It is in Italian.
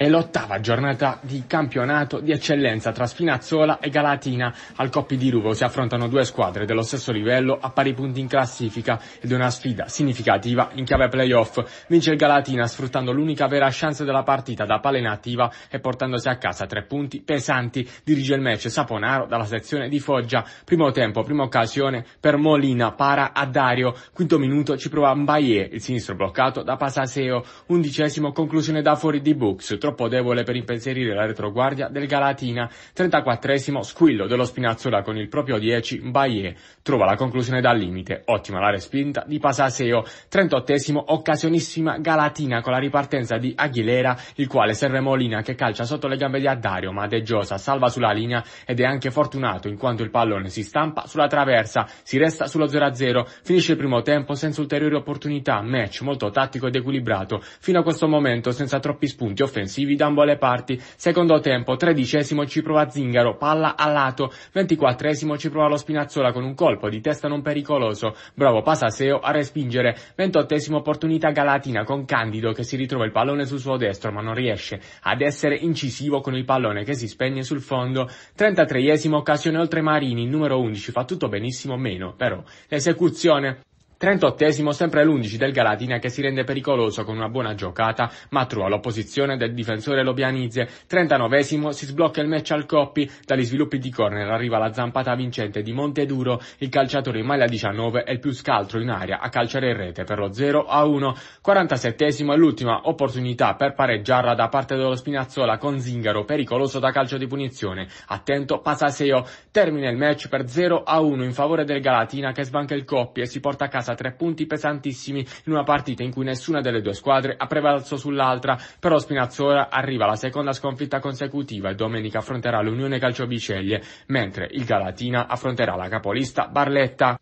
È l'ottava giornata di campionato di eccellenza tra Spinazzola e Galatina. Al Coppi di Ruvo si affrontano due squadre dello stesso livello a pari punti in classifica ed una sfida significativa in chiave playoff. Vince il Galatina sfruttando l'unica vera chance della partita da palena attiva e portandosi a casa tre punti pesanti. Dirige il match Saponaro dalla sezione di Foggia. Primo tempo, prima occasione per Molina, para a Dario. Quinto minuto ci prova Mbaye, il sinistro bloccato da Pasaseo. Undicesimo conclusione da fuori di Books troppo debole per impensierire la retroguardia del Galatina. 34 squillo dello Spinazzola con il proprio 10 Baie. Trova la conclusione dal limite. Ottima la respinta di Pasaseo. 38 occasionissima Galatina con la ripartenza di Aguilera, il quale serve Molina che calcia sotto le gambe di Addario, ma De Giosa salva sulla linea ed è anche fortunato in quanto il pallone si stampa sulla traversa. Si resta sullo 0-0. Finisce il primo tempo senza ulteriori opportunità. Match molto tattico ed equilibrato. Fino a questo momento senza troppi spunti offensivi offensivi da ambo le parti. Secondo tempo, tredicesimo ci prova Zingaro, palla a lato, ventiquattresimo ci prova lo Spinazzola con un colpo di testa non pericoloso, bravo Pasaseo a respingere, ventottesimo opportunità Galatina con Candido che si ritrova il pallone sul suo destro ma non riesce ad essere incisivo con il pallone che si spegne sul fondo, trentatreiesimo occasione oltre Marini, numero 11 fa tutto benissimo meno, però l'esecuzione 38 sempre l'11 del Galatina che si rende pericoloso con una buona giocata, ma trova l'opposizione del difensore Lobianizze. 39 si sblocca il match al Coppi, dagli sviluppi di corner arriva la zampata vincente di Monteduro, il calciatore in maglia 19 è il più scaltro in aria a calciare in rete per lo 0 a 1. 47 è l'ultima opportunità per pareggiarla da parte dello Spinazzola con Zingaro pericoloso da calcio di punizione. Attento Pasaseo, termina il match per 0 a 1 in favore del Galatina che sbanca il Coppi e si porta a casa casa tre punti pesantissimi in una partita in cui nessuna delle due squadre ha prevalso sull'altra, però Spinazzola arriva alla seconda sconfitta consecutiva e domenica affronterà l'Unione Calcioviceglie, mentre il Galatina affronterà la capolista Barletta.